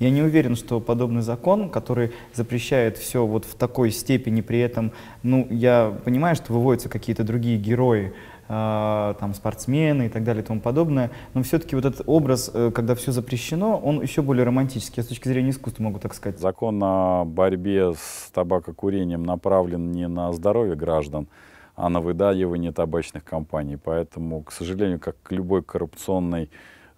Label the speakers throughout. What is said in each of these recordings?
Speaker 1: Я не уверен, что подобный закон, который запрещает все вот в такой степени, при этом, ну, я понимаю, что выводятся какие-то другие герои, а, там, спортсмены и так далее и тому подобное. Но все-таки вот этот образ, э,
Speaker 2: когда все запрещено, он еще более романтический. с точки зрения искусства могу так сказать. Закон о борьбе с табакокурением направлен не на здоровье граждан, а на выдаивание табачных компаний. Поэтому, к сожалению, как любой коррупционный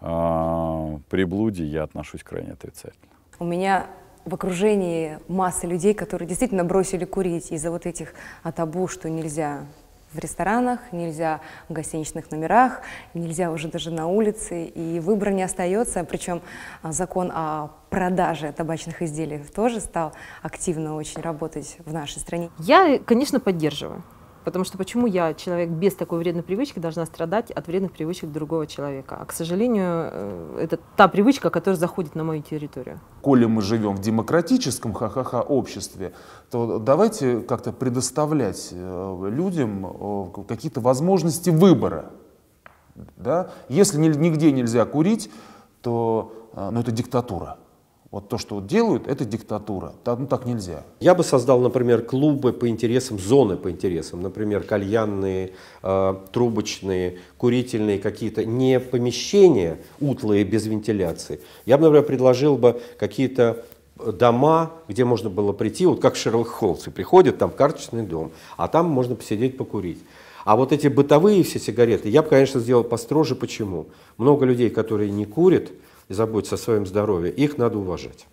Speaker 2: а, приблуде я отношусь крайне отрицательно.
Speaker 3: У меня в окружении масса людей, которые действительно бросили курить из-за вот этих а, табу, что нельзя в ресторанах, нельзя в гостиничных номерах, нельзя уже даже на улице, и выбора не остается. Причем а, закон о продаже табачных изделий тоже стал активно
Speaker 4: очень работать в нашей стране. Я, конечно, поддерживаю. Потому что почему я, человек без такой вредной привычки, должна страдать от вредных привычек другого человека? А, к сожалению, э, это та привычка, которая заходит на мою территорию.
Speaker 5: Коли мы живем в демократическом ха-ха-ха обществе, то давайте как-то предоставлять э, людям э, какие-то возможности выбора. Да? Если нигде нельзя курить, то ну, это диктатура. Вот то, что делают, это диктатура. Так, ну, так нельзя.
Speaker 6: Я бы создал, например, клубы по интересам, зоны по интересам. Например, кальянные, э, трубочные, курительные какие-то. Не помещения утлые, без вентиляции. Я бы, например, предложил бы какие-то э, дома, где можно было прийти, вот как Шерлок Холмс, и приходит там карточный дом, а там можно посидеть, покурить. А вот эти бытовые все сигареты, я бы, конечно, сделал построже. Почему? Много людей, которые не курят, и заботятся о своем здоровье, их надо уважать.